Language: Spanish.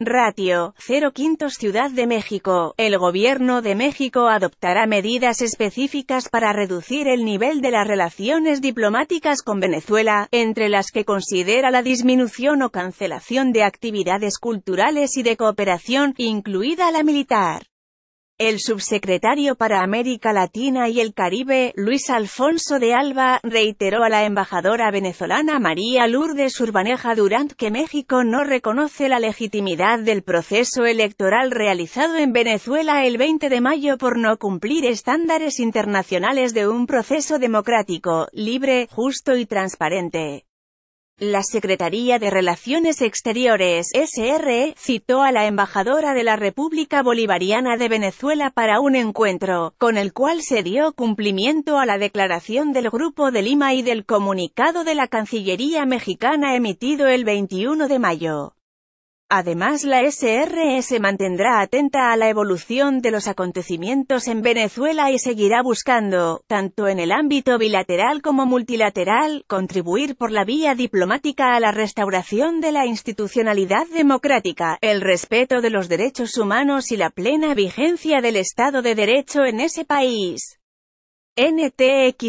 Ratio, 0 quintos Ciudad de México, el Gobierno de México adoptará medidas específicas para reducir el nivel de las relaciones diplomáticas con Venezuela, entre las que considera la disminución o cancelación de actividades culturales y de cooperación, incluida la militar. El subsecretario para América Latina y el Caribe, Luis Alfonso de Alba, reiteró a la embajadora venezolana María Lourdes Urbaneja Durant que México no reconoce la legitimidad del proceso electoral realizado en Venezuela el 20 de mayo por no cumplir estándares internacionales de un proceso democrático, libre, justo y transparente. La Secretaría de Relaciones Exteriores, SR, e, citó a la embajadora de la República Bolivariana de Venezuela para un encuentro, con el cual se dio cumplimiento a la declaración del Grupo de Lima y del comunicado de la Cancillería mexicana emitido el 21 de mayo. Además la SRS mantendrá atenta a la evolución de los acontecimientos en Venezuela y seguirá buscando, tanto en el ámbito bilateral como multilateral, contribuir por la vía diplomática a la restauración de la institucionalidad democrática, el respeto de los derechos humanos y la plena vigencia del Estado de Derecho en ese país. NTXMMHJ